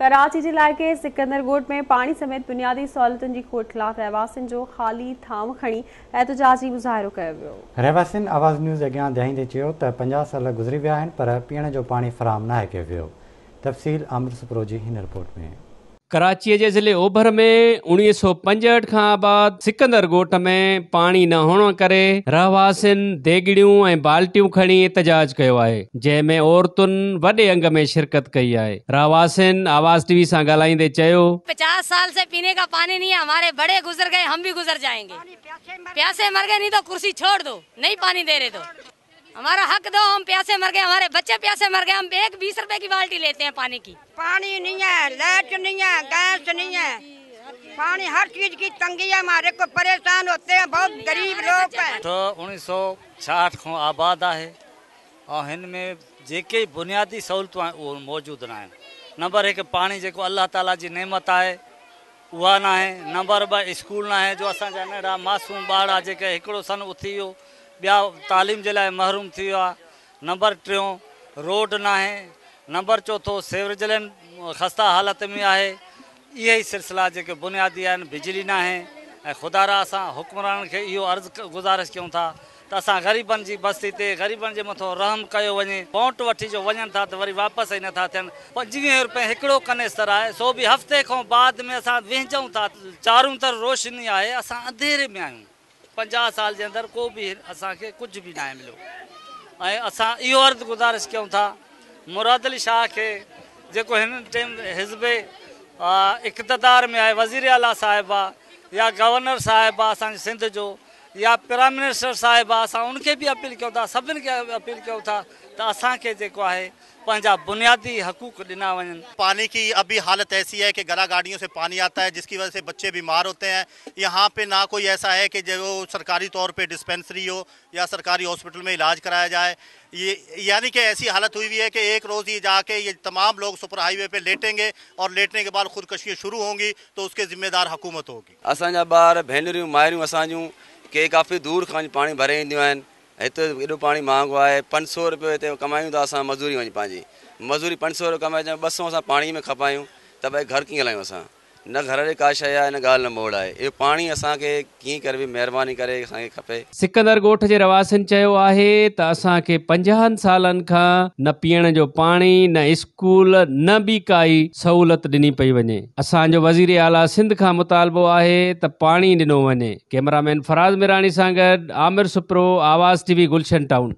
कराची जे सिकंदर सिकन्दरगोट में पाणी समेत बुनियादी सहूलियतुनि जी ख़िलाफ़ रहवासनि जो ख़ाली थाम खणी ऐताज़ी गुज़ारो चयो त पंजाहु साल गुज़री विया आहिनि पर पीअण जो पाणी फराम न कयो वियो कराचीअ जे ज़िले ओभर में उणिवीह सौ पंजहठ खां पाणी न हुअण करे रहवासूं ऐं बाल्टियूं खणी एतजाज कयो आहे जंहिंमें औरतुनि वॾे अंग में शिरकत कई आहे रहवास टी वी सां ॻाल्हाईंदे चयो तो कुर्सी रहे तो हमारा हक दो हम प्यासे मर गए हमारे बच्चे प्यासे मर गए हम एक बीस रुपए की बाल्टी लेते हैं पानी की पानी नहीं है लाइट नहीं है गैस नहीं है पानी हर चीज की तंगी है हमारे को परेशान होते हैं बहुत गरीब लोग हैं तो उन्नीस सौ छाठ को आबाद है और इनमें जेके बुनियादी सहूलत वो मौजूद ना न नंबर एक पानी जो अल्लाह तला की नेमत है वह ना आहे नंबर ब स्कूल ना है जो असा नंढा मासूम बार जेके हिकिड़ो सन उथी वियो ॿिया तालीम जे लाइ महरुम थी वियो आहे नंबर टियों रोड न आहे नंबर चोथों सेवर जलनि ख़स्ता हालति में आहे इहेई सिलसिला जेके बुनियादी आहिनि बिजली न आहे ऐं ख़ुदा असां हुकमराननि खे इहो अर्ज़ु गुज़ारिश कयूं था त असां ग़रीबनि जी बस्ती ते ग़रीबनि जे मथो रहम कयो वञे पोट वठी जो वञनि था त वरी वापसि ई नथा थियनि पंजुवीह रुपए हिकिड़ो कनेस्टर आहे सो बि हफ़्ते खां बाद में असां विझूं था चारूं तर रोशनी आहे असां अंधेरे में आहियूं पंजाह साल जे अंदरि को बि असांखे कुझु बि न आहे मिलियो ऐं असां इहो अर्दु गुज़ारिश कयूं था मुरादल शाह खे जेको हिननि टेम हिसबे इक़्तदार में आहे वज़ीर आला साहिबु आहे या गवर्नर साहिबु आहे असांजे सिंध जो या प्राइम मिनिस्टर साहब उनके भी अपील कयूं सभी के अपील क्यों था तो असो है जेको बुनियादी हक़ूक़ दिना वन पानी की अभी हालत ऐसी है कि गला गाड़ियों से पानी आता है जिसकी वजह से बच्चे बीमार होते हैं यहाँ पे ना कोई ऐसा है कि जो सरकारी तौर पे डिस्पेंसरी हो या सरकारी हॉस्पिटल में इलाज कराया जाए ये यानी कि ऐसी हालत हुई हुई है कि एक रोज़ ये जाके ये तमाम लोग सुपर हाईवे पर लेटेंगे और लेटने के बाद खुदकशियाँ शुरू होंगी तो उसके ज़िम्मेदार हुकूमत होगी असा बार भेनरू मायरू असाजू के काफ़ी दूरि खां वञी पाणी भरे ईंदियूं आहिनि हिते एॾो पाणी महांगो आहे पंज सौ रुपियो हिते कमायूं था असां मज़ूरी वञी पंहिंजी मज़ूरी पंज सौ रुपियो कमाए अचूं ॿ सौ असां पाणी में खपायूं त भई घर कीअं हलायूं असां चयो आहे त असांखे पंजाहनि सालनि खां न पीअण जो पाणी न स्कूल न बि काई सहुलत ॾिनी पई वञे असांजो वज़ीर आला सिंध खां मुतालबो आहे त पाणी वञे कैमरामैन फराज़ मिराणी सां गॾु आमिर सुपरो आवाज़ीन टाउन